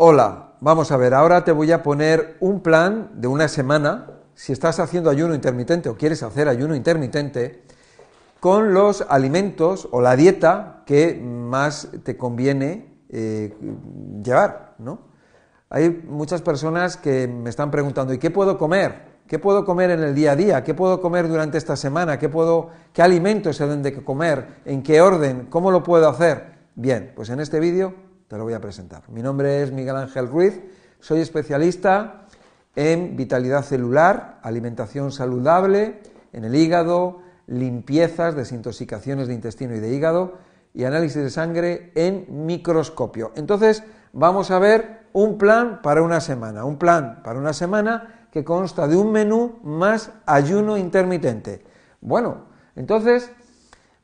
Hola, vamos a ver, ahora te voy a poner un plan de una semana, si estás haciendo ayuno intermitente o quieres hacer ayuno intermitente, con los alimentos o la dieta que más te conviene eh, llevar, ¿no? Hay muchas personas que me están preguntando, ¿y qué puedo comer? ¿Qué puedo comer en el día a día? ¿Qué puedo comer durante esta semana? ¿Qué, puedo, qué alimentos se deben de comer? ¿En qué orden? ¿Cómo lo puedo hacer? Bien, pues en este vídeo te lo voy a presentar. Mi nombre es Miguel Ángel Ruiz, soy especialista en vitalidad celular, alimentación saludable, en el hígado, limpiezas, desintoxicaciones de intestino y de hígado y análisis de sangre en microscopio. Entonces, vamos a ver un plan para una semana, un plan para una semana que consta de un menú más ayuno intermitente. Bueno, entonces,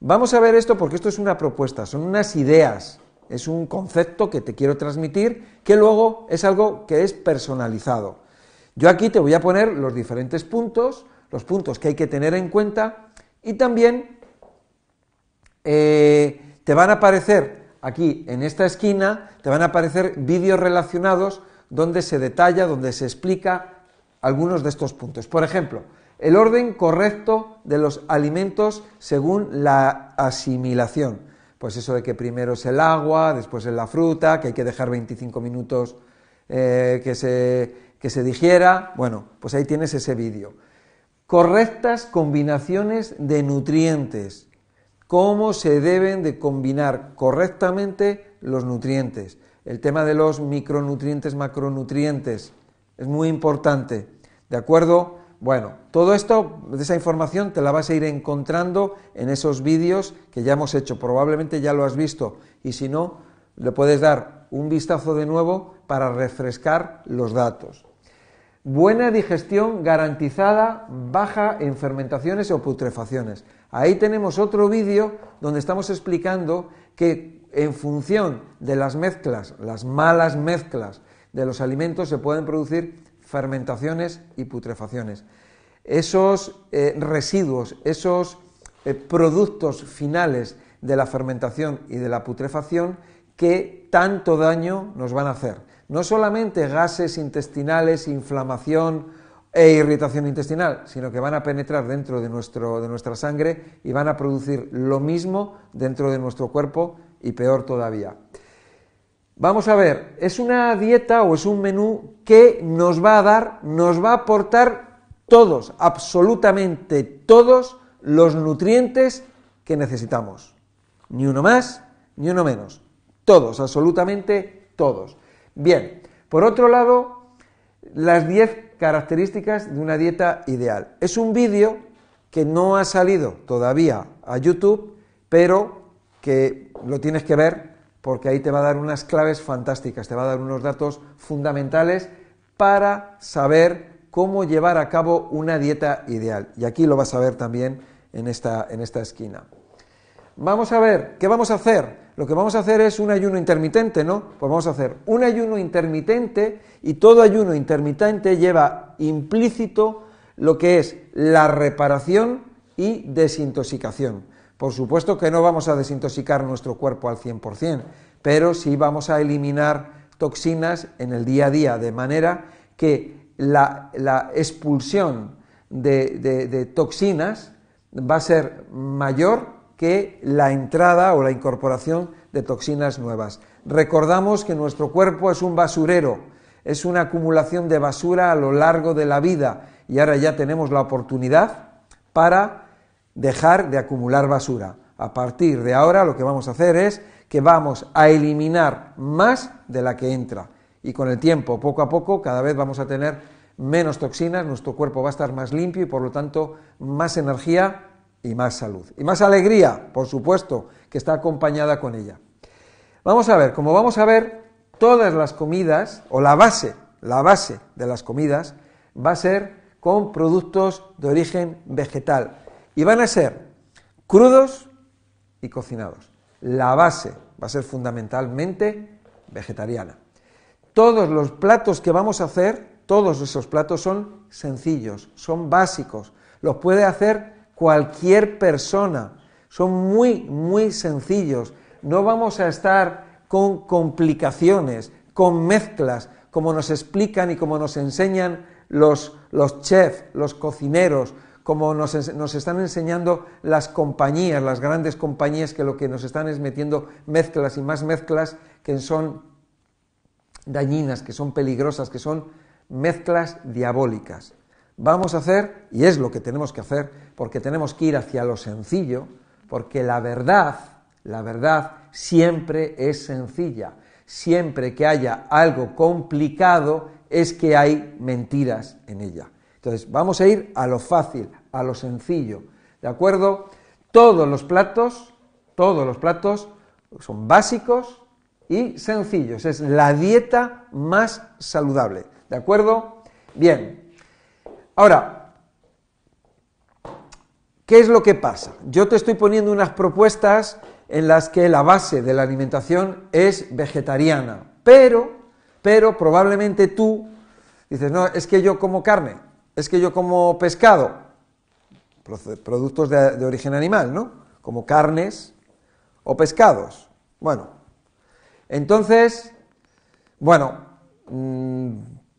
vamos a ver esto porque esto es una propuesta, son unas ideas es un concepto que te quiero transmitir, que luego es algo que es personalizado. Yo aquí te voy a poner los diferentes puntos, los puntos que hay que tener en cuenta y también eh, te van a aparecer aquí en esta esquina, te van a aparecer vídeos relacionados donde se detalla, donde se explica algunos de estos puntos. Por ejemplo, el orden correcto de los alimentos según la asimilación pues eso de que primero es el agua, después es la fruta, que hay que dejar 25 minutos eh, que, se, que se digiera. Bueno, pues ahí tienes ese vídeo. Correctas combinaciones de nutrientes. Cómo se deben de combinar correctamente los nutrientes. El tema de los micronutrientes, macronutrientes, es muy importante. ¿De acuerdo? Bueno, todo esto, esa información te la vas a ir encontrando en esos vídeos que ya hemos hecho. Probablemente ya lo has visto y si no, le puedes dar un vistazo de nuevo para refrescar los datos. Buena digestión garantizada, baja en fermentaciones o putrefacciones. Ahí tenemos otro vídeo donde estamos explicando que en función de las mezclas, las malas mezclas de los alimentos se pueden producir fermentaciones y putrefacciones. Esos eh, residuos, esos eh, productos finales de la fermentación y de la putrefacción que tanto daño nos van a hacer. No solamente gases intestinales, inflamación e irritación intestinal, sino que van a penetrar dentro de nuestra sangre y van a producir lo mismo dentro de nuestro cuerpo y peor todavía. Vamos a ver, es una dieta o es un menú que nos va a dar, nos va a aportar todos, absolutamente todos los nutrientes que necesitamos. Ni uno más, ni uno menos. Todos, absolutamente todos. Bien, por otro lado, las 10 características de una dieta ideal. Es un vídeo que no ha salido todavía a YouTube, pero que lo tienes que ver porque ahí te va a dar unas claves fantásticas, te va a dar unos datos fundamentales para saber cómo llevar a cabo una dieta ideal. Y aquí lo vas a ver también en esta, esquina. Vamos a ver, ¿qué vamos a hacer? Lo que vamos a hacer es un ayuno intermitente, ¿no? Pues vamos a hacer un ayuno intermitente y todo ayuno intermitente lleva implícito lo que es la reparación y desintoxicación. Por supuesto que no vamos a desintoxicar nuestro cuerpo al 100%, pero sí vamos a eliminar toxinas en el día a día, de manera que la, expulsión de, de toxinas va a ser mayor que la entrada o la incorporación de toxinas nuevas. Recordamos que nuestro cuerpo es un basurero, es una acumulación de basura a lo largo de la vida y ahora ya tenemos la oportunidad para dejar de acumular basura. A partir de ahora lo que vamos a hacer es que vamos a eliminar más de la que entra. Y con el tiempo, poco a poco, cada vez vamos a tener menos toxinas, nuestro cuerpo va a estar más limpio y por lo tanto más energía y más salud. Y más alegría, por supuesto, que está acompañada con ella. Vamos a ver, como vamos a ver, todas las comidas, o la base, la base de las comidas, va a ser con productos de origen vegetal y van a ser crudos y cocinados. La base va a ser fundamentalmente vegetariana. Todos los platos que vamos a hacer, todos esos platos son sencillos, son básicos. Los puede hacer cualquier persona. Son muy, muy sencillos. No vamos a estar con complicaciones, con mezclas, como nos explican y como nos enseñan los, chefs, los cocineros, como nos, están enseñando las compañías, las grandes compañías que lo que nos están es metiendo mezclas y más mezclas que son dañinas, que son peligrosas, que son mezclas diabólicas. Vamos a hacer, y es lo que tenemos que hacer, porque tenemos que ir hacia lo sencillo, porque la verdad, la verdad siempre es sencilla. Siempre que haya algo complicado es que hay mentiras en ella. Entonces, vamos a ir a lo fácil, a lo sencillo, ¿de acuerdo? Todos los platos, todos los platos son básicos y sencillos, es la dieta más saludable, ¿de acuerdo? Bien, ahora, ¿qué es lo que pasa? Yo te estoy poniendo unas propuestas en las que la base de la alimentación es vegetariana, pero, pero probablemente tú dices, no, es que yo como carne, es que yo como pescado, productos de, origen animal, ¿no? Como carnes o pescados. Bueno, entonces, bueno, mm,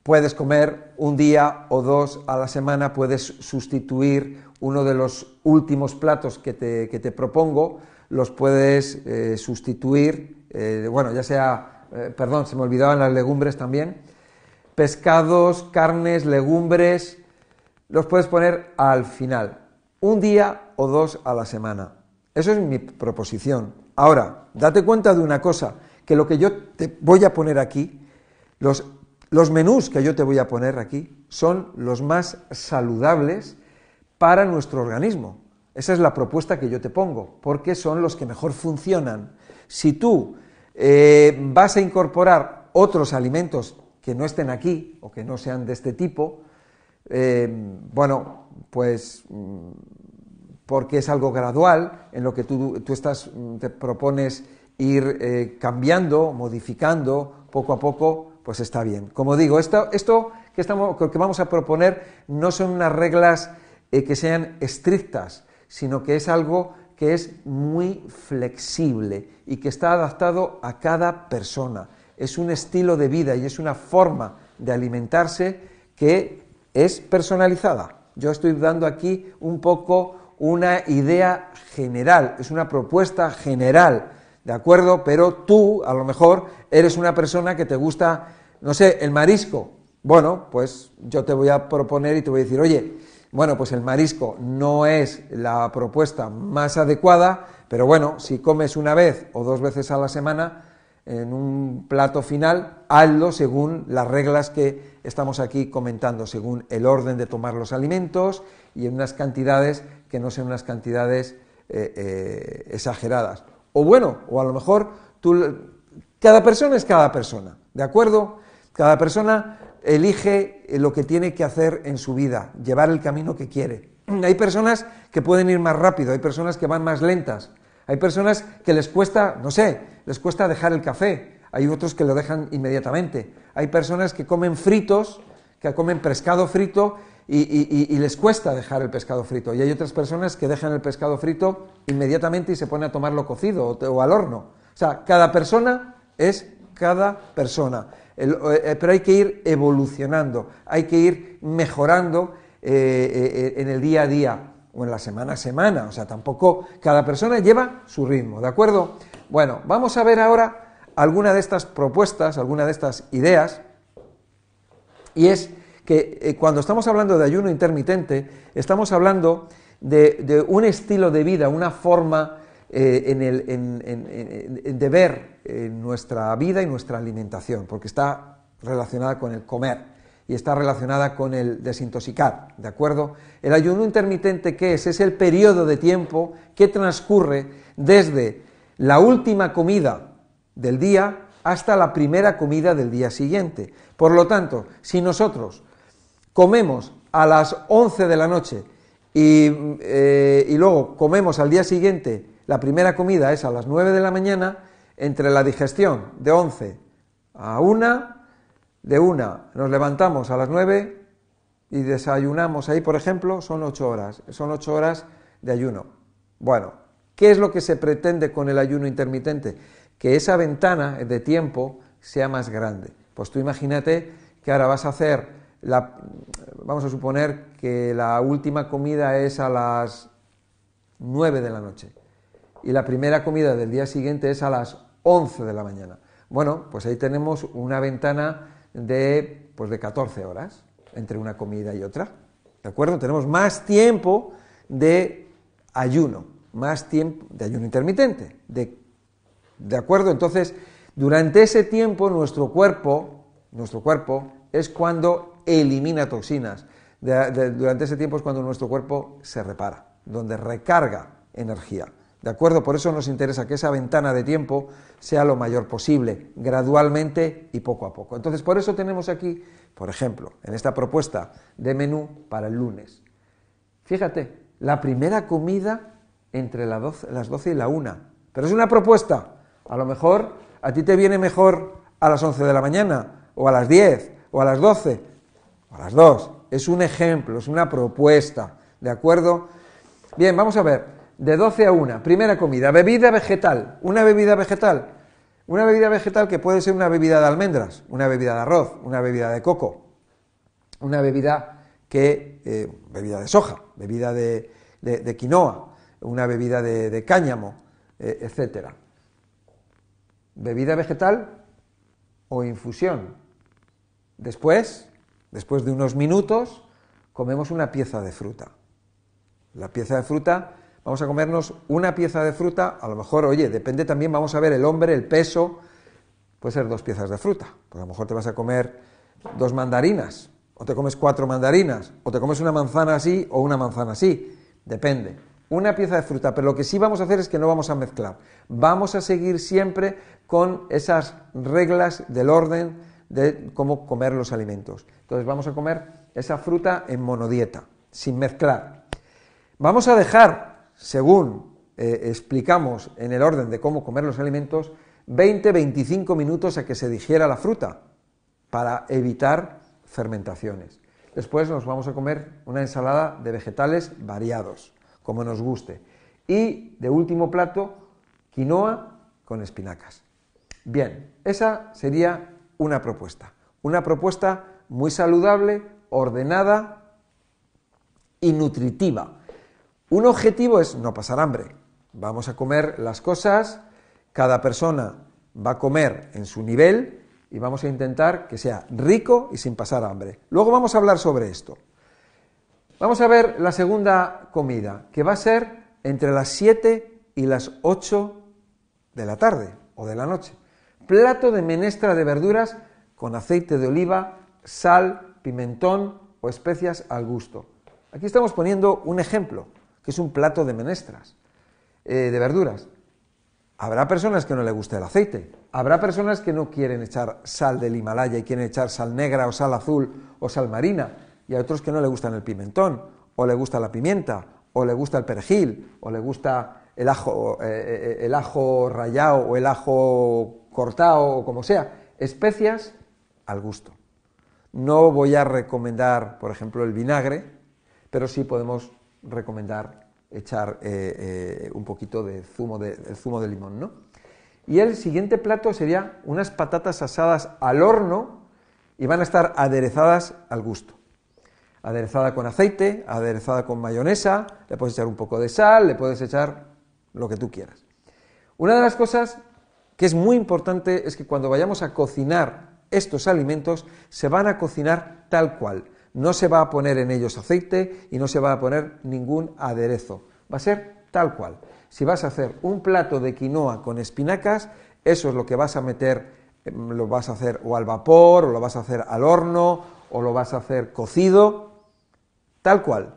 puedes comer un día o dos a la semana, puedes sustituir uno de los últimos platos que te, propongo, los puedes eh, sustituir, eh, bueno, ya sea, eh, perdón, se me olvidaban las legumbres también, pescados, carnes, legumbres, los puedes poner al final, un día o dos a la semana. Eso es mi proposición. Ahora, date cuenta de una cosa, que lo que yo te voy a poner aquí, los, menús que yo te voy a poner aquí, son los más saludables para nuestro organismo. Esa es la propuesta que yo te pongo, porque son los que mejor funcionan. Si tú eh, vas a incorporar otros alimentos que no estén aquí o que no sean de este tipo, eh, bueno, pues mm, porque es algo gradual en lo que tú, estás, mm, te propones ir eh, cambiando, modificando poco a poco, pues está bien. Como digo, esto, que, estamos, que vamos a proponer no son unas reglas eh, que sean estrictas, sino que es algo que es muy flexible y que está adaptado a cada persona. Es un estilo de vida y es una forma de alimentarse que es personalizada. Yo estoy dando aquí un poco una idea general, es una propuesta general, ¿de acuerdo? Pero tú, a lo mejor, eres una persona que te gusta, no sé, el marisco. Bueno, pues yo te voy a proponer y te voy a decir, oye, bueno, pues el marisco no es la propuesta más adecuada, pero bueno, si comes una vez o dos veces a la semana, en un plato final, hazlo según las reglas que estamos aquí comentando, según el orden de tomar los alimentos y en unas cantidades que no sean unas cantidades eh, eh, exageradas. O bueno, o a lo mejor tú, cada persona es cada persona, ¿de acuerdo? Cada persona elige lo que tiene que hacer en su vida, llevar el camino que quiere. Hay personas que pueden ir más rápido, hay personas que van más lentas. Hay personas que les cuesta, no sé, les cuesta dejar el café, hay otros que lo dejan inmediatamente. Hay personas que comen fritos, que comen pescado frito y, les cuesta dejar el pescado frito. Y hay otras personas que dejan el pescado frito inmediatamente y se ponen a tomarlo cocido o, al horno. O sea, cada persona es cada persona. Eh, pero hay que ir evolucionando, hay que ir mejorando eh, eh, en el día a día o en la semana a semana. O sea, tampoco cada persona lleva su ritmo, ¿de acuerdo? Bueno, vamos a ver ahora alguna de estas propuestas, alguna de estas ideas, y es que eh, cuando estamos hablando de ayuno intermitente, estamos hablando de, un estilo de vida, una forma eh, de ver eh, nuestra vida y nuestra alimentación, porque está relacionada con el comer y está relacionada con el desintoxicar, ¿de acuerdo? El ayuno intermitente, ¿qué es? Es el periodo de tiempo que transcurre desde la última comida del día hasta la primera comida del día siguiente. Por lo tanto, si nosotros comemos a las 11 de la noche y, eh, y luego comemos al día siguiente, la primera comida es a las 9 de la mañana, entre la digestión de 11 a 1 de una nos levantamos a las nueve y desayunamos ahí, por ejemplo, son ocho horas, son ocho horas de ayuno. Bueno, ¿qué es lo que se pretende con el ayuno intermitente? Que esa ventana de tiempo sea más grande. Pues tú imagínate que ahora vas a hacer, la, vamos a suponer que la última comida es a las nueve de la noche y la primera comida del día siguiente es a las 11 de la mañana. Bueno, pues ahí tenemos una ventana de, pues de 14 horas entre una comida y otra. ¿De acuerdo? Tenemos más tiempo de ayuno, más tiempo de ayuno intermitente. ¿De, acuerdo? Entonces, durante ese tiempo nuestro cuerpo, nuestro cuerpo es cuando elimina toxinas. durante ese tiempo es cuando nuestro cuerpo se repara, donde recarga energía. ¿De acuerdo? Por eso nos interesa que esa ventana de tiempo sea lo mayor posible, gradualmente y poco a poco. Entonces, por eso tenemos aquí, por ejemplo, en esta propuesta de menú para el lunes. Fíjate, la primera comida entre las 12, y la 1. Pero es una propuesta. A lo mejor a ti te viene mejor a las 11 de la mañana, o a las 10, o a las 12, o a las 2. Es un ejemplo, es una propuesta. ¿De acuerdo? Bien, vamos a ver de 12 a 1, primera comida, bebida vegetal, una bebida vegetal, una bebida vegetal que puede ser una bebida de almendras, una bebida de arroz, una bebida de coco, una bebida que, eh, bebida de soja, bebida de, quinoa, una bebida de, cáñamo, eh, etcétera. Bebida vegetal o infusión. Después, después de unos minutos, comemos una pieza de fruta. La pieza de fruta vamos a comernos una pieza de fruta, a lo mejor, oye, depende también, vamos a ver el hombre, el peso, puede ser dos piezas de fruta, pues a lo mejor te vas a comer dos mandarinas, o te comes cuatro mandarinas, o te comes una manzana así o una manzana así, depende. Una pieza de fruta, pero lo que sí vamos a hacer es que no vamos a mezclar, vamos a seguir siempre con esas reglas del orden de cómo comer los alimentos. Entonces vamos a comer esa fruta en monodieta, sin mezclar. Vamos a dejar según eh, explicamos en el orden de cómo comer los alimentos, 20-25 minutos a que se digiera la fruta para evitar fermentaciones. Después nos vamos a comer una ensalada de vegetales variados, como nos guste. Y de último plato, quinoa con espinacas. Bien, esa sería una propuesta. Una propuesta muy saludable, ordenada y nutritiva un objetivo es no pasar hambre. Vamos a comer las cosas, cada persona va a comer en su nivel y vamos a intentar que sea rico y sin pasar hambre. Luego vamos a hablar sobre esto. Vamos a ver la segunda comida, que va a ser entre las 7 y las 8 de la tarde o de la noche. Plato de menestra de verduras con aceite de oliva, sal, pimentón o especias al gusto. Aquí estamos poniendo un ejemplo que es un plato de menestras, eh, de verduras. Habrá personas que no le guste el aceite, habrá personas que no quieren echar sal del Himalaya y quieren echar sal negra o sal azul o sal marina, y a otros que no le gustan el pimentón, o le gusta la pimienta, o le gusta el perejil, o le gusta el ajo, eh, eh el ajo rallado o el ajo cortado o como sea, especias al gusto. No voy a recomendar, por ejemplo, el vinagre, pero sí podemos recomendar echar eh, eh, un poquito de zumo de, zumo de limón, Y el siguiente plato sería unas patatas asadas al horno y van a estar aderezadas al gusto. Aderezada con aceite, aderezada con mayonesa, le puedes echar un poco de sal, le puedes echar lo que tú quieras. Una de las cosas que es muy importante es que cuando vayamos a cocinar estos alimentos, se van a cocinar tal cual no se va a poner en ellos aceite y no se va a poner ningún aderezo. Va a ser tal cual. Si vas a hacer un plato de quinoa con espinacas, eso es lo que vas a meter, em, lo vas a hacer o al vapor, o lo vas a hacer al horno, o lo vas a hacer cocido, tal cual.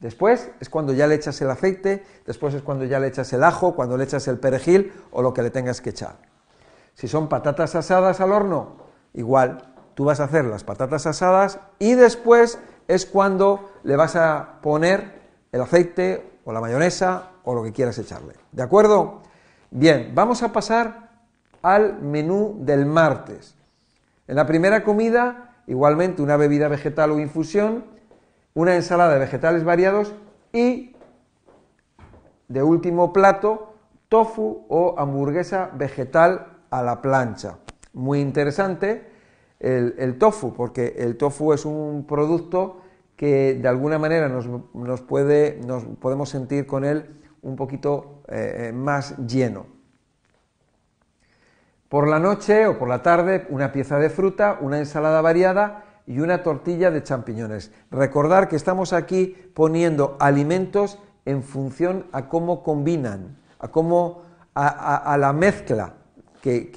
Después es cuando ya le echas el aceite, después es cuando ya le echas el ajo, cuando le echas el perejil o lo que le tengas que echar. Si son patatas asadas al horno, igual, tú vas a hacer las patatas asadas y después es cuando le vas a poner el aceite o la mayonesa o lo que quieras echarle. ¿De acuerdo? Bien, vamos a pasar al menú del martes. En la primera comida, igualmente una bebida vegetal o infusión, una ensalada de vegetales variados y, de último plato, tofu o hamburguesa vegetal a la plancha. Muy interesante el, tofu, porque el tofu es un producto que de alguna manera nos, nos puede, nos podemos sentir con él un poquito eh, eh, más lleno. Por la noche o por la tarde, una pieza de fruta, una ensalada variada y una tortilla de champiñones. Recordar que estamos aquí poniendo alimentos en función a cómo combinan, a cómo a, la mezcla que,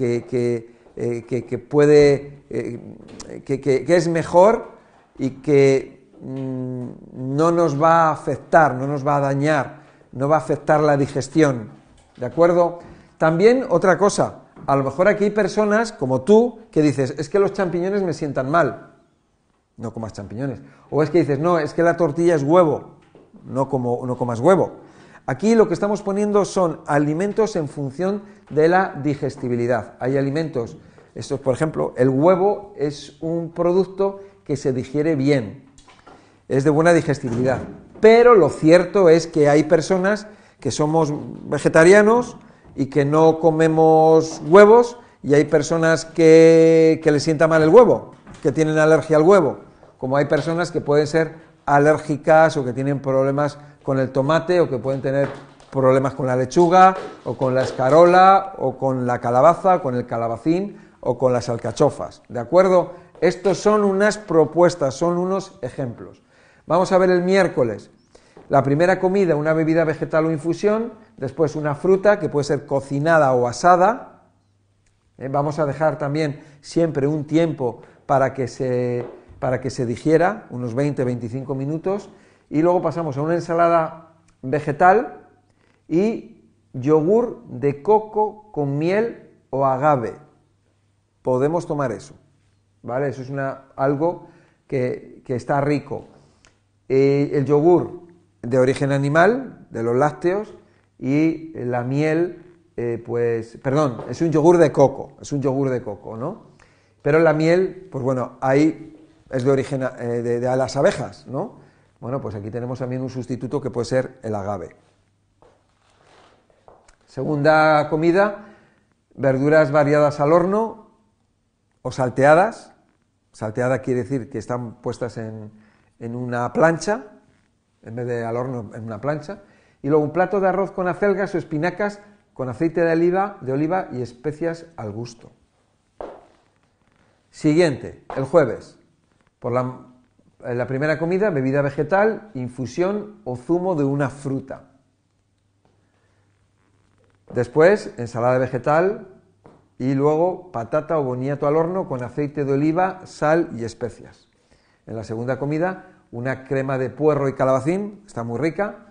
eh, que, puede, eh, que, es mejor y que mm, no nos va a afectar, no nos va a dañar, no va a afectar la digestión. ¿De acuerdo? También otra cosa, a lo mejor aquí hay personas como tú que dices, es que los champiñones me sientan mal, no comas champiñones. O es que dices, no, es que la tortilla es huevo, no, como, no comas huevo. Aquí lo que estamos poniendo son alimentos en función de la digestibilidad. Hay alimentos, esto, por ejemplo, el huevo es un producto que se digiere bien, es de buena digestibilidad. Pero lo cierto es que hay personas que somos vegetarianos y que no comemos huevos y hay personas que, les sienta mal el huevo, que tienen alergia al huevo, como hay personas que pueden ser alérgicas o que tienen problemas con el tomate o que pueden tener problemas con la lechuga o con la escarola o con la calabaza, o con el calabacín o con las alcachofas. ¿De acuerdo? Estos son unas propuestas, son unos ejemplos. Vamos a ver el miércoles. La primera comida, una bebida vegetal o infusión, después una fruta que puede ser cocinada o asada. Eh, vamos a dejar también siempre un tiempo para que se, para que se digiera, unos 20-25 minutos y luego pasamos a una ensalada vegetal y yogur de coco con miel o agave. Podemos tomar eso, ¿vale? Eso es una, algo que, está rico. Eh, el yogur de origen animal, de los lácteos, y la miel, eh, pues, perdón, es un yogur de coco, es un yogur de coco, ¿no? Pero la miel, pues bueno, ahí es de origen eh, de, de, las abejas, ¿no? Bueno, pues aquí tenemos también un sustituto que puede ser el agave. Segunda comida, verduras variadas al horno o salteadas. Salteada quiere decir que están puestas en, una plancha, en vez de al horno en una plancha. Y luego un plato de arroz con acelgas o espinacas con aceite de oliva, de oliva y especias al gusto. Siguiente, el jueves. Por la en eh, la primera comida, bebida vegetal, infusión o zumo de una fruta. Después, ensalada vegetal y luego patata o boniato al horno con aceite de oliva, sal y especias. En la segunda comida, una crema de puerro y calabacín, está muy rica.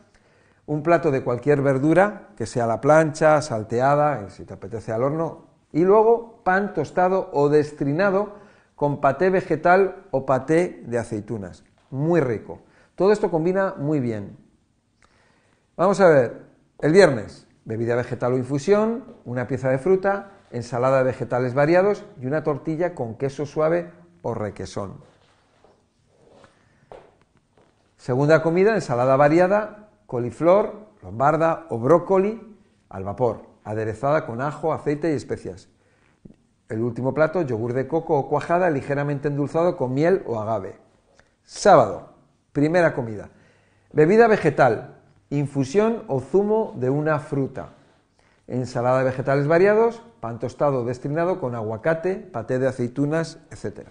Un plato de cualquier verdura, que sea la plancha, salteada, si te apetece al horno. Y luego pan tostado o destrinado con paté vegetal o paté de aceitunas. Muy rico. Todo esto combina muy bien. Vamos a ver, el viernes, bebida vegetal o infusión, una pieza de fruta, ensalada de vegetales variados y una tortilla con queso suave o requesón. Segunda comida, ensalada variada, coliflor, lombarda o brócoli al vapor, aderezada con ajo, aceite y especias. El último plato, yogur de coco o cuajada ligeramente endulzado con miel o agave. Sábado, primera comida. Bebida vegetal, infusión o zumo de una fruta. Ensalada de vegetales variados, pan tostado destinado con aguacate, paté de aceitunas, etc.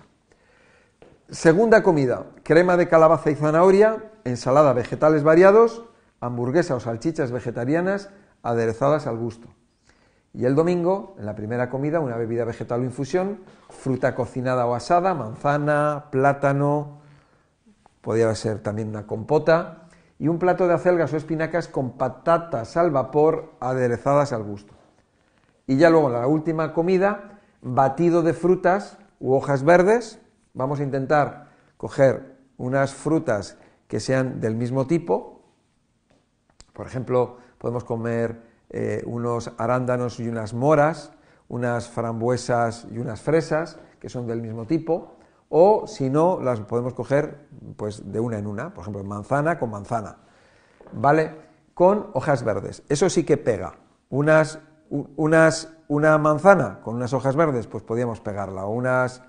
Segunda comida, crema de calabaza y zanahoria, ensalada vegetales variados, hamburguesa o salchichas vegetarianas aderezadas al gusto. Y el domingo, en la primera comida, una bebida vegetal o infusión, fruta cocinada o asada, manzana, plátano, podría ser también una compota, y un plato de acelgas o espinacas con patatas al vapor aderezadas al gusto. Y ya luego, la última comida, batido de frutas u hojas verdes. Vamos a intentar coger unas frutas que sean del mismo tipo. Por ejemplo, podemos comer eh, unos arándanos y unas moras, unas frambuesas y unas fresas, que son del mismo tipo, o si no, las podemos coger pues, de una en una, por ejemplo, manzana con manzana, ¿vale? Con hojas verdes, eso sí que pega. Unas, una manzana con unas hojas verdes, pues podríamos pegarla, o unas...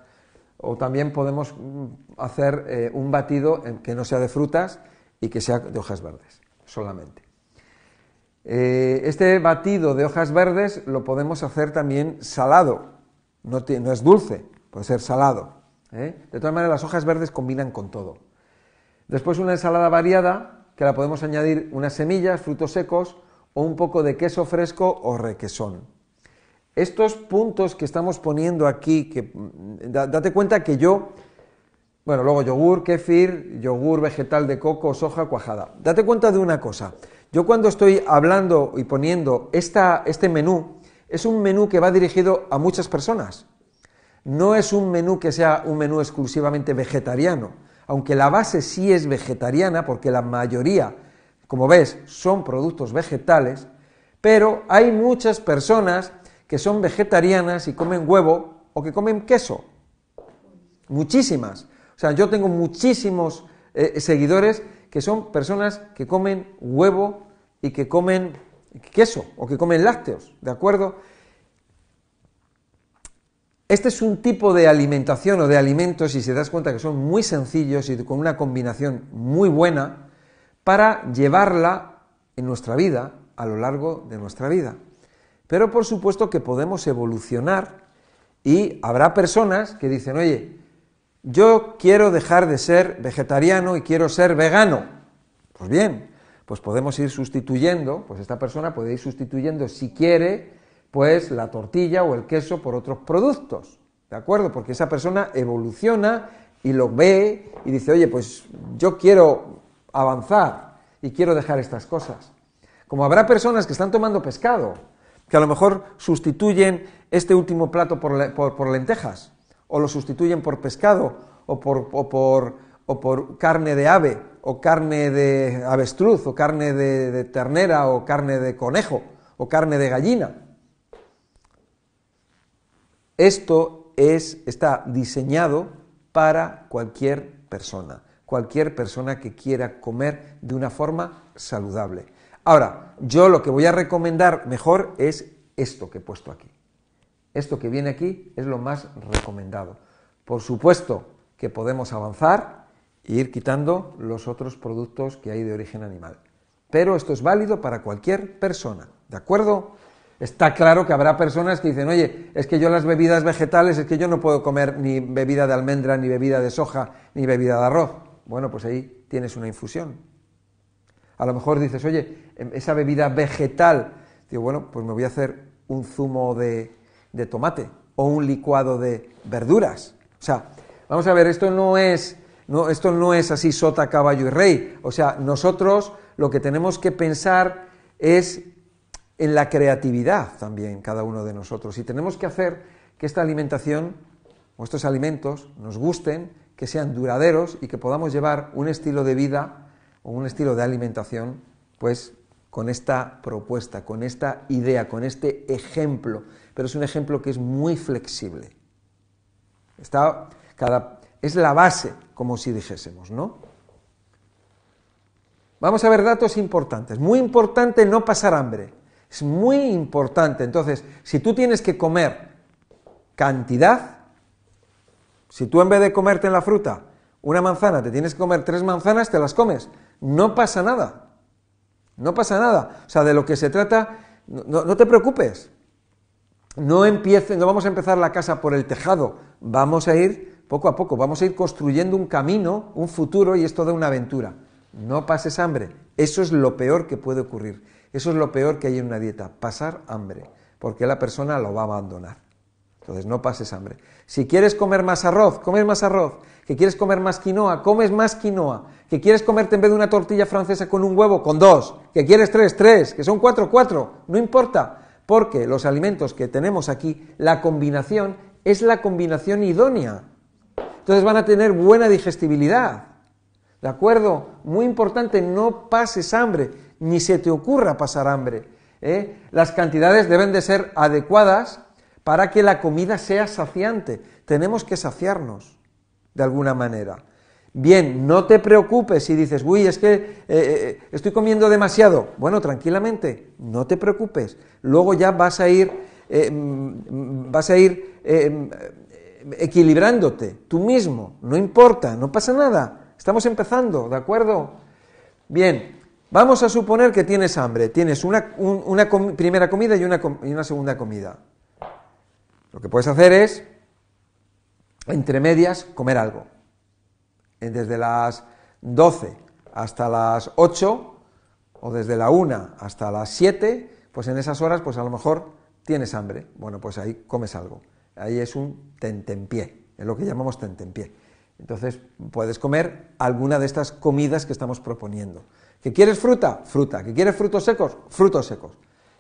O también podemos mm, hacer eh, un batido que no sea de frutas y que sea de hojas verdes solamente. Eh, este batido de hojas verdes lo podemos hacer también salado, no, es dulce, puede ser salado. ¿eh? De todas maneras, las hojas verdes combinan con todo. Después una ensalada variada, que la podemos añadir unas semillas, frutos secos o un poco de queso fresco o requesón. Estos puntos que estamos poniendo aquí, mm, date cuenta que yo, bueno, luego yogur, kefir, yogur vegetal de coco, soja, cuajada. Date cuenta de una cosa. Yo cuando estoy hablando y poniendo este menú, es un menú que va dirigido a muchas personas. No es un menú que sea un menú exclusivamente vegetariano, aunque la base sí es vegetariana, porque la mayoría, como ves, son productos vegetales, pero hay muchas personas que son vegetarianas y comen huevo o que comen queso. Muchísimas. O sea, yo tengo muchísimos eh, seguidores que son personas que comen huevo y que comen queso o que comen lácteos, ¿de acuerdo? Este es un tipo de alimentación o de alimentos, y se das cuenta que son muy sencillos y con una combinación muy buena, para llevarla en nuestra vida, a lo largo de nuestra vida. Pero por supuesto que podemos evolucionar y habrá personas que dicen, oye, yo quiero dejar de ser vegetariano y quiero ser vegano. Pues bien, pues podemos ir sustituyendo, pues esta persona puede ir sustituyendo si quiere, pues la tortilla o el queso por otros productos, ¿de acuerdo? Porque esa persona evoluciona y lo ve y dice, oye, pues yo quiero avanzar y quiero dejar estas cosas. Como habrá personas que están tomando pescado, que a lo mejor sustituyen este último plato por, por lentejas, o lo sustituyen por pescado o por, carne de ave o carne de avestruz o carne de, de ternera o carne de conejo o carne de gallina. Esto es, está diseñado para cualquier persona, cualquier persona que quiera comer de una forma saludable. Ahora, yo lo que voy a recomendar mejor es esto que he puesto aquí. Esto que viene aquí es lo más recomendado. Por supuesto que podemos avanzar e ir quitando los otros productos que hay de origen animal. Pero esto es válido para cualquier persona, ¿de acuerdo? Está claro que habrá personas que dicen, oye, es que yo las bebidas vegetales, es que yo no puedo comer ni bebida de almendra, ni bebida de soja, ni bebida de arroz. Bueno, pues ahí tienes una infusión. A lo mejor dices, oye, em, esa bebida vegetal, digo, bueno, pues me voy a hacer un zumo de de tomate o un licuado de verduras. O sea, vamos a ver, esto no es, no, esto no es así sota, caballo y rey. O sea, nosotros lo que tenemos que pensar es en la creatividad también cada uno de nosotros. Y tenemos que hacer que esta alimentación o estos alimentos nos gusten, que sean duraderos y que podamos llevar un estilo de vida o un estilo de alimentación, pues con esta propuesta, con esta idea, con este ejemplo pero es un ejemplo que es muy flexible. Está, cada, es la base, como si dijésemos, ¿no? Vamos a ver datos importantes. Muy importante no pasar hambre. Es muy importante. Entonces, si tú tienes que comer cantidad, si tú en vez de comerte en la fruta una manzana, te tienes que comer tres manzanas, te las comes. No pasa nada. No pasa nada. O sea, de lo que se trata, no, no te preocupes no empiece, no vamos a empezar la casa por el tejado, vamos a ir poco a poco, vamos a ir construyendo un camino, un futuro y es toda una aventura. No pases hambre, eso es lo peor que puede ocurrir, eso es lo peor que hay en una dieta, pasar hambre, porque la persona lo va a abandonar. Entonces no pases hambre. Si quieres comer más arroz, comes más arroz. Que quieres comer más quinoa, comes más quinoa. Que quieres comerte en vez de una tortilla francesa con un huevo, con dos. Que quieres tres, tres. Que son cuatro, cuatro. No importa porque los alimentos que tenemos aquí, la combinación es la combinación idónea. Entonces van a tener buena digestibilidad. ¿De acuerdo? Muy importante, no pases hambre, ni se te ocurra pasar hambre. ¿eh? Las cantidades deben de ser adecuadas para que la comida sea saciante. Tenemos que saciarnos, de alguna manera. Bien, no te preocupes si dices, uy, es que eh, eh, estoy comiendo demasiado. Bueno, tranquilamente, no te preocupes. Luego ya vas a ir, eh, mm, vas a ir mm, equilibrándote tú mismo. No importa, no pasa nada. Estamos empezando, ¿de acuerdo? Bien, vamos a suponer que tienes hambre. Tienes una, primera comida y una segunda comida. Lo que puedes hacer es, entre medias, comer algo. Eh, desde las 12 hasta las 8 o desde la 1 hasta las 7, pues en esas horas pues a lo mejor tienes hambre. Bueno, pues ahí comes algo. Ahí es un tentempié, es lo que llamamos tentempié. Entonces puedes comer alguna de estas comidas que estamos proponiendo. ¿Que quieres fruta? Fruta. ¿Que quieres frutos secos? Frutos secos.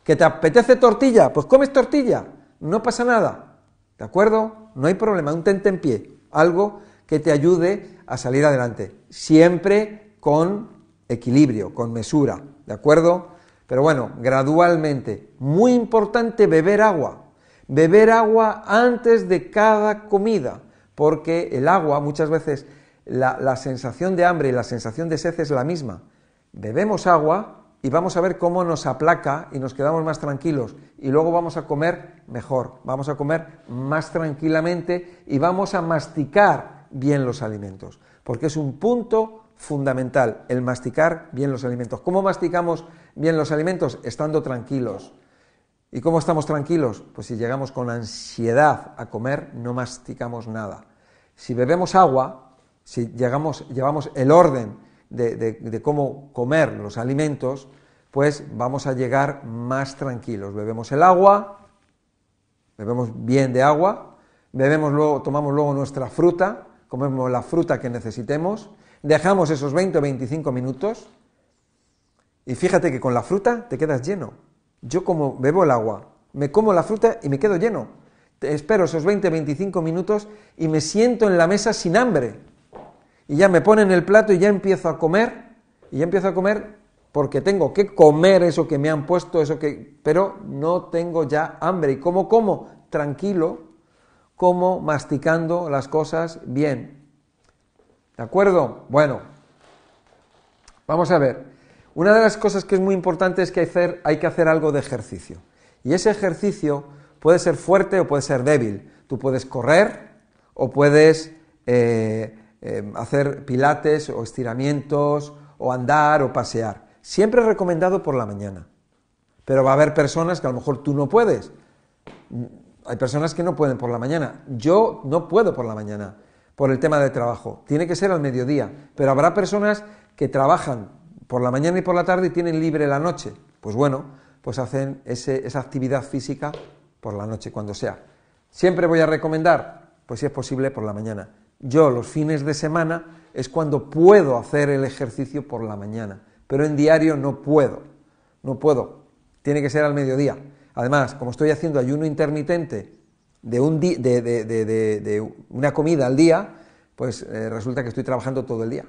¿Que te apetece tortilla? Pues comes tortilla. No pasa nada. ¿De acuerdo? No hay problema. Un tentempié. Algo que te ayude a salir adelante, siempre con equilibrio, con mesura, ¿de acuerdo? Pero bueno, gradualmente, muy importante beber agua, beber agua antes de cada comida, porque el agua muchas veces la, la sensación de hambre y la sensación de sed es la misma. Bebemos agua y vamos a ver cómo nos aplaca y nos quedamos más tranquilos y luego vamos a comer mejor, vamos a comer más tranquilamente y vamos a masticar bien los alimentos, porque es un punto fundamental el masticar bien los alimentos. ¿Cómo masticamos bien los alimentos? Estando tranquilos. ¿Y cómo estamos tranquilos? Pues si llegamos con ansiedad a comer, no masticamos nada. Si bebemos agua, si llegamos, llevamos el orden de, de cómo comer los alimentos, pues vamos a llegar más tranquilos. Bebemos el agua, bebemos bien de agua, bebemos luego, tomamos luego nuestra fruta, comemos la fruta que necesitemos, dejamos esos 20 o 25 minutos y fíjate que con la fruta te quedas lleno. Yo como bebo el agua, me como la fruta y me quedo lleno. espero esos 20 o 25 minutos y me siento en la mesa sin hambre. Y ya me ponen el plato y ya empiezo a comer y ya empiezo a comer porque tengo que comer eso que me han puesto, eso que pero no tengo ya hambre y como como tranquilo como masticando las cosas bien. ¿De acuerdo? Bueno, vamos a ver. Una de las cosas que es muy importante es que hay que hacer algo de ejercicio. Y ese ejercicio puede ser fuerte o puede ser débil. Tú puedes correr o puedes eh, eh, hacer pilates o estiramientos o andar o pasear. Siempre recomendado por la mañana. Pero va a haber personas que a lo mejor tú no puedes hay personas que no pueden por la mañana. Yo no puedo por la mañana por el tema de trabajo. Tiene que ser al mediodía. Pero habrá personas que trabajan por la mañana y por la tarde y tienen libre la noche. Pues bueno, pues hacen esa actividad física por la noche, cuando sea. Siempre voy a recomendar, pues si es posible, por la mañana. Yo los fines de semana es cuando puedo hacer el ejercicio por la mañana, pero en diario no puedo. No puedo. Tiene que ser al mediodía. Además, como estoy haciendo ayuno intermitente de, una comida al día, pues eh, resulta que estoy trabajando todo el día.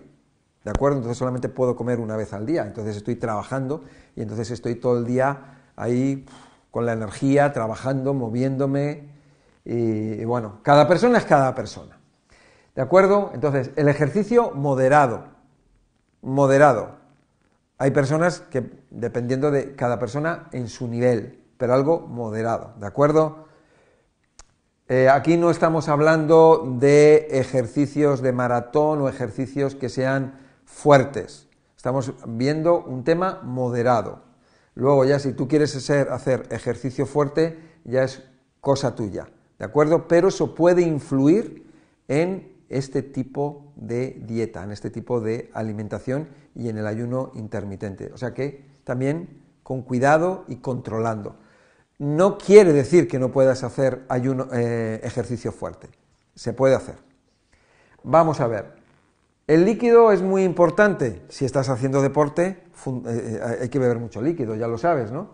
¿De acuerdo? Entonces solamente puedo comer una vez al día. Entonces estoy trabajando y entonces estoy todo el día ahí con la energía, trabajando, moviéndome. y bueno, cada persona es cada persona. ¿De acuerdo? Entonces, el ejercicio moderado. Moderado. Hay personas que, dependiendo de cada persona en su nivel pero algo moderado, ¿de acuerdo? Eh, aquí no estamos hablando de ejercicios de maratón o ejercicios que sean fuertes. Estamos viendo un tema moderado. Luego ya si tú quieres hacer, hacer ejercicio fuerte, ya es cosa tuya, ¿de acuerdo? Pero eso puede influir en este tipo de dieta, en este tipo de alimentación y en el ayuno intermitente. O sea que también con cuidado y controlando no quiere decir que no puedas hacer ayuno, eh, ejercicio fuerte. Se puede hacer. Vamos a ver. El líquido es muy importante. Si estás haciendo deporte, eh, eh, hay que beber mucho líquido, ya lo sabes, ¿no?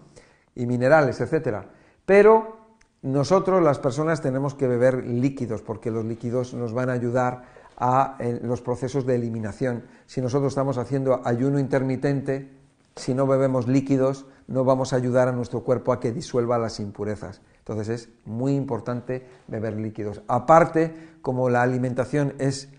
Y minerales, etcétera. Pero nosotros, las personas, tenemos que beber líquidos porque los líquidos nos van a ayudar a los procesos de eliminación. Si nosotros estamos haciendo ayuno intermitente, si no bebemos líquidos, no vamos a ayudar a nuestro cuerpo a que disuelva las impurezas. Entonces es muy importante beber líquidos. Aparte, como la alimentación es,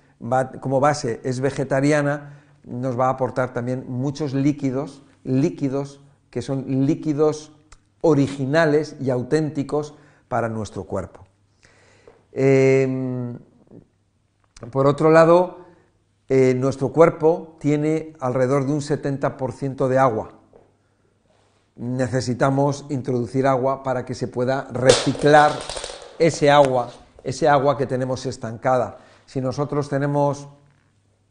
como base es vegetariana, nos va a aportar también muchos líquidos, líquidos que son líquidos originales y auténticos para nuestro cuerpo. Em, por otro lado, eh, nuestro cuerpo tiene alrededor de un 70% de agua necesitamos introducir agua para que se pueda reciclar ese agua, ese agua que tenemos estancada. Si nosotros tenemos,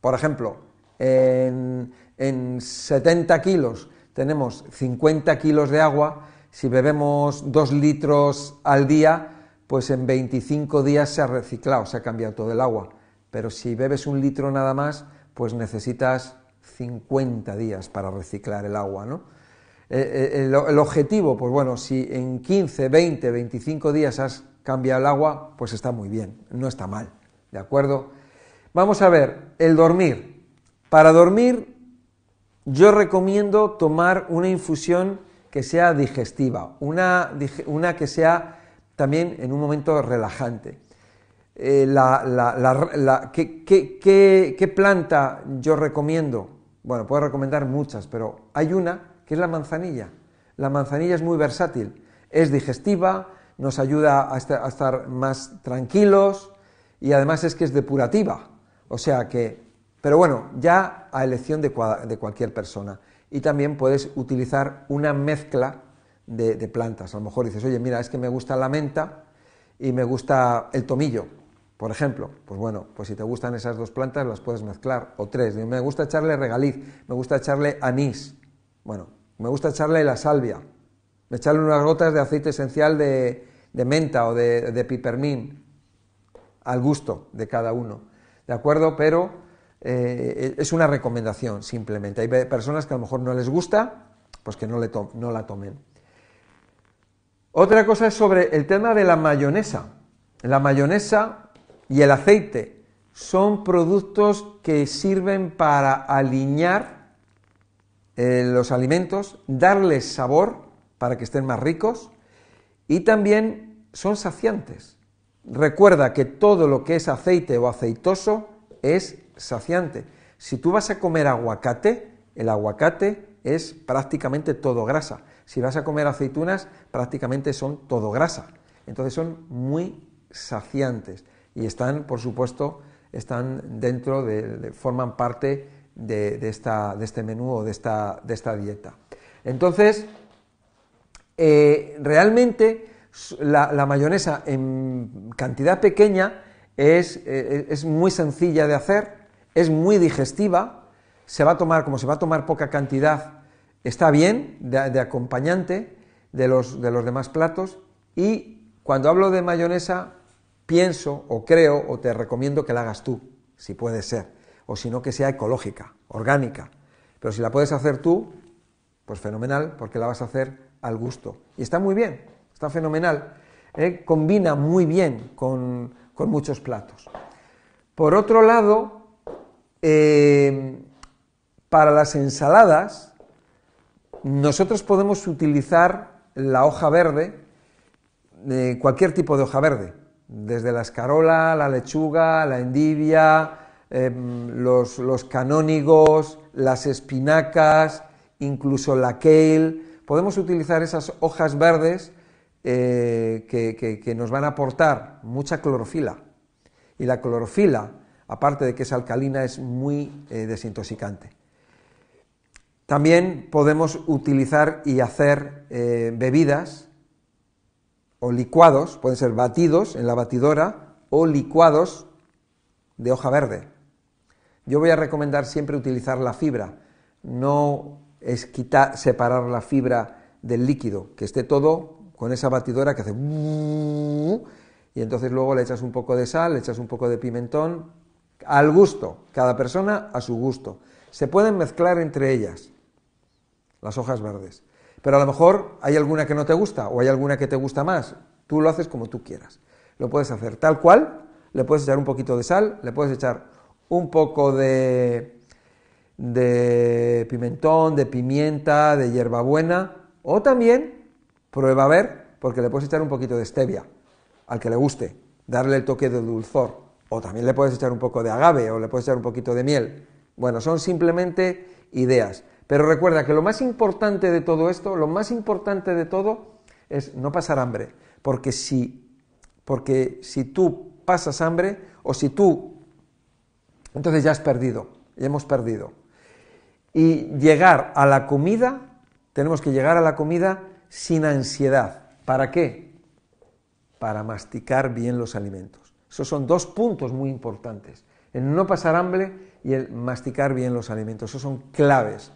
por ejemplo, en, en 70 kilos, tenemos 50 kilos de agua, si bebemos 2 litros al día, pues en 25 días se ha reciclado, se ha cambiado todo el agua. Pero si bebes un litro nada más, pues necesitas 50 días para reciclar el agua, ¿no? Eh, eh, el, objetivo, pues bueno, si en 15, 20, 25 días has cambiado el agua, pues está muy bien, no está mal, ¿de acuerdo? Vamos a ver, el dormir. Para dormir yo recomiendo tomar una infusión que sea digestiva, una, que sea también en un momento relajante. Eh, qué planta yo recomiendo? Bueno, puedo recomendar muchas, pero hay una que es la manzanilla. La manzanilla es muy versátil, es digestiva, nos ayuda a estar más tranquilos y además es que es depurativa. O sea que, pero bueno, ya a elección de, de cualquier persona. Y también puedes utilizar una mezcla de, de plantas. A lo mejor dices, oye, mira, es que me gusta la menta y me gusta el tomillo, por ejemplo, pues bueno, pues si te gustan esas dos plantas las puedes mezclar, o tres. Me gusta echarle regaliz, me gusta echarle anís. Bueno, me gusta echarle la salvia. Echarle unas gotas de aceite esencial de, menta o de, pipermín al gusto de cada uno. ¿De acuerdo? Pero eh, e, es una recomendación simplemente. Hay personas que a lo mejor no les gusta, pues que no, le no la tomen. Otra cosa es sobre el tema de la mayonesa. La mayonesa y el aceite son productos que sirven para alinear eh, los alimentos, darles sabor para que estén más ricos y también son saciantes. Recuerda que todo lo que es aceite o aceitoso es saciante. Si tú vas a comer aguacate, el aguacate es prácticamente todo grasa. Si vas a comer aceitunas, prácticamente son todo grasa. Entonces son muy saciantes y están, por supuesto, están dentro de forman parte de, este menú o de esta, dieta. Entonces, eh, realmente la, mayonesa en cantidad pequeña eh, eh, es, muy sencilla de hacer, es muy digestiva, se va a tomar, como se va a tomar poca cantidad, está bien de, acompañante de los, de los demás platos y cuando hablo de mayonesa pienso o creo o te recomiendo que la hagas tú, si puede ser o sino que sea ecológica, orgánica. Pero si la puedes hacer tú, pues fenomenal, porque la vas a hacer al gusto. Y está muy bien, está fenomenal. ¿eh? Combina muy bien con, muchos platos. Por otro lado, eh, para las ensaladas, nosotros podemos utilizar la hoja verde, eh, cualquier tipo de hoja verde, desde la escarola, la lechuga, la endivia, Em, los, canónigos, las espinacas, incluso la kale. Podemos utilizar esas hojas verdes eh, que, nos van a aportar mucha clorofila. Y la clorofila, aparte de que es alcalina, es muy eh, desintoxicante. También podemos utilizar y hacer eh, bebidas o licuados, pueden ser batidos en la batidora o licuados de hoja verde. Yo voy a recomendar siempre utilizar la fibra, no es quitar, separar la fibra del líquido, que esté todo con esa batidora que hace y entonces luego le echas un poco de sal, le echas un poco de pimentón, al gusto, cada persona a su gusto. Se pueden mezclar entre ellas las hojas verdes, pero a lo mejor hay alguna que no te gusta o hay alguna que te gusta más. Tú lo haces como tú quieras. Lo puedes hacer tal cual, le puedes echar un poquito de sal, le puedes echar un poco de, pimentón, de pimienta, de hierbabuena, o también prueba a ver, porque le puedes echar un poquito de stevia, al que le guste, darle el toque de dulzor, o también le puedes echar un poco de agave, o le puedes echar un poquito de miel. Bueno, son simplemente ideas. Pero recuerda que lo más importante de todo esto, lo más importante de todo es no pasar hambre, porque si, porque si tú pasas hambre o si tú entonces ya has perdido, ya hemos perdido. Y llegar a la comida, tenemos que llegar a la comida sin ansiedad. ¿Para qué? Para masticar bien los alimentos. Esos son dos puntos muy importantes. El no pasar hambre y el masticar bien los alimentos. Esos son claves.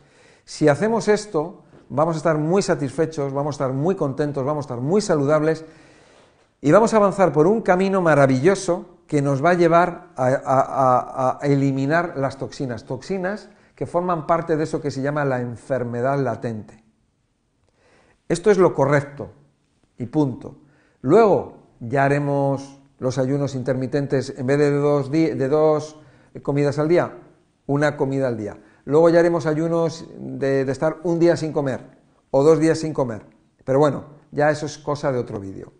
Si hacemos esto, vamos a estar muy satisfechos, vamos a estar muy contentos, vamos a estar muy saludables y vamos a avanzar por un camino maravilloso que nos va a llevar a, eliminar las toxinas, toxinas que forman parte de eso que se llama la enfermedad latente. Esto es lo correcto y punto. Luego ya haremos los ayunos intermitentes en vez de dos, de dos comidas al día, una comida al día. Luego ya haremos ayunos de, de estar un día sin comer o dos días sin comer. Pero bueno, ya eso es cosa de otro vídeo.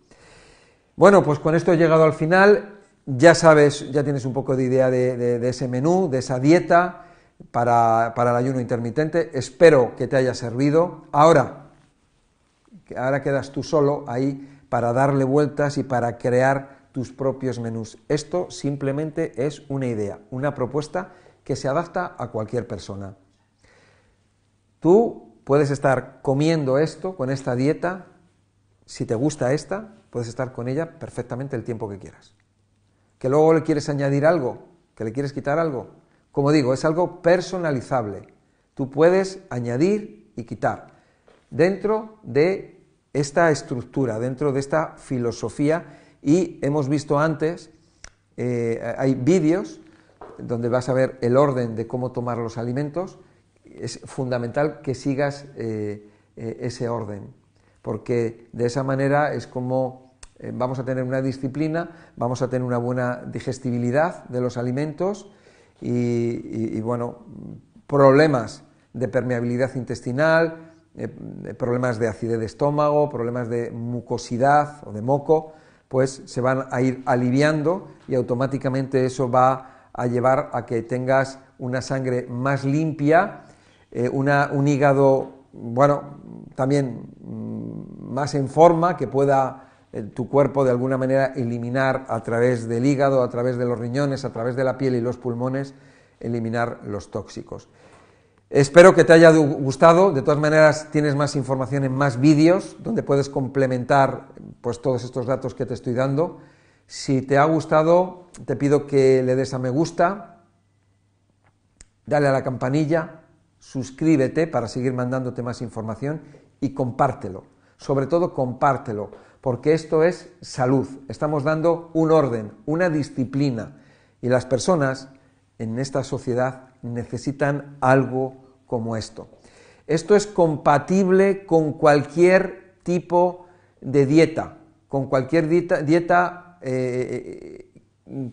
Bueno, pues con esto he llegado al final ya sabes, ya tienes un poco de idea de, ese menú, de esa dieta para, para, el ayuno intermitente. Espero que te haya servido. Ahora, ahora quedas tú solo ahí para darle vueltas y para crear tus propios menús. Esto simplemente es una idea, una propuesta que se adapta a cualquier persona. Tú puedes estar comiendo esto con esta dieta, si te gusta esta, puedes estar con ella perfectamente el tiempo que quieras que luego le quieres añadir algo, que le quieres quitar algo. Como digo, es algo personalizable. Tú puedes añadir y quitar dentro de esta estructura, dentro de esta filosofía. Y hemos visto antes, eh, hay vídeos donde vas a ver el orden de cómo tomar los alimentos. Es fundamental que sigas eh, eh, ese orden, porque de esa manera es como eh, vamos a tener una disciplina, vamos a tener una buena digestibilidad de los alimentos y, bueno, problemas de permeabilidad intestinal, eh, problemas de acidez de estómago, problemas de mucosidad o de moco, pues se van a ir aliviando y automáticamente eso va a llevar a que tengas una sangre más limpia, eh, un hígado, bueno, también mm, más en forma, que pueda eh, tu cuerpo de alguna manera eliminar a través del hígado, a través de los riñones, a través de la piel y los pulmones, eliminar los tóxicos. Espero que te haya gustado. De todas maneras, tienes más información en más vídeos donde puedes complementar pues, todos estos datos que te estoy dando. Si te ha gustado, te pido que le des a me gusta, dale a la campanilla, suscríbete para seguir mandándote más información y compártelo. Sobre todo, compártelo porque esto es salud. Estamos dando un orden, una disciplina. Y las personas en esta sociedad necesitan algo como esto. Esto es compatible con cualquier tipo de dieta, con cualquier dieta, eh,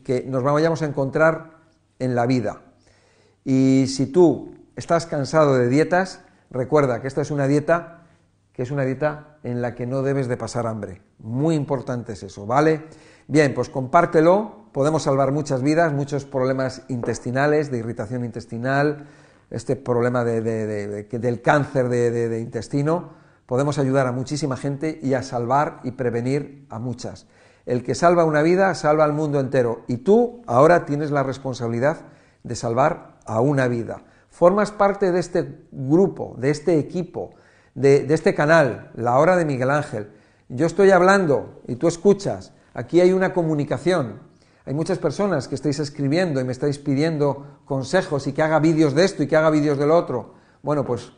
que nos vayamos a encontrar en la vida. Y si tú estás cansado de dietas, recuerda que esta es una dieta es una dieta en la que no debes de pasar hambre. Muy importante es eso, ¿vale? Bien, pues compártelo, podemos salvar muchas vidas, muchos problemas intestinales, de irritación intestinal, este problema del cáncer de intestino, podemos ayudar a muchísima gente y a salvar y prevenir a muchas. El que salva una vida, salva al mundo entero. Y tú ahora tienes la responsabilidad de salvar a una vida. Formas parte de este grupo, de este equipo, de, este canal, la hora de Miguel Ángel. Yo estoy hablando y tú escuchas. Aquí hay una comunicación. Hay muchas personas que estáis escribiendo y me estáis pidiendo consejos y que haga vídeos de esto y que haga vídeos del otro. Bueno, pues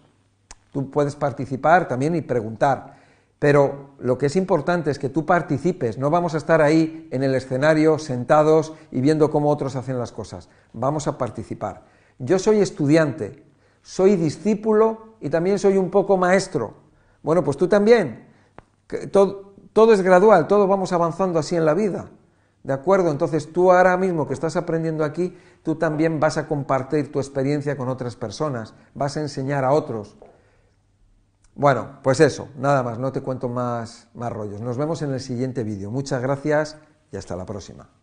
tú puedes participar también y preguntar. Pero lo que es importante es que tú participes, no vamos a estar ahí en el escenario sentados y viendo cómo otros hacen las cosas, vamos a participar. Yo soy estudiante, soy discípulo y también soy un poco maestro. Bueno, pues tú también. Todo, es gradual, todos vamos avanzando así en la vida. ¿De acuerdo? Entonces tú ahora mismo que estás aprendiendo aquí, tú también vas a compartir tu experiencia con otras personas, vas a enseñar a otros. Bueno, pues eso, nada más, no te cuento más, más rollos. Nos vemos en el siguiente vídeo. Muchas gracias y hasta la próxima.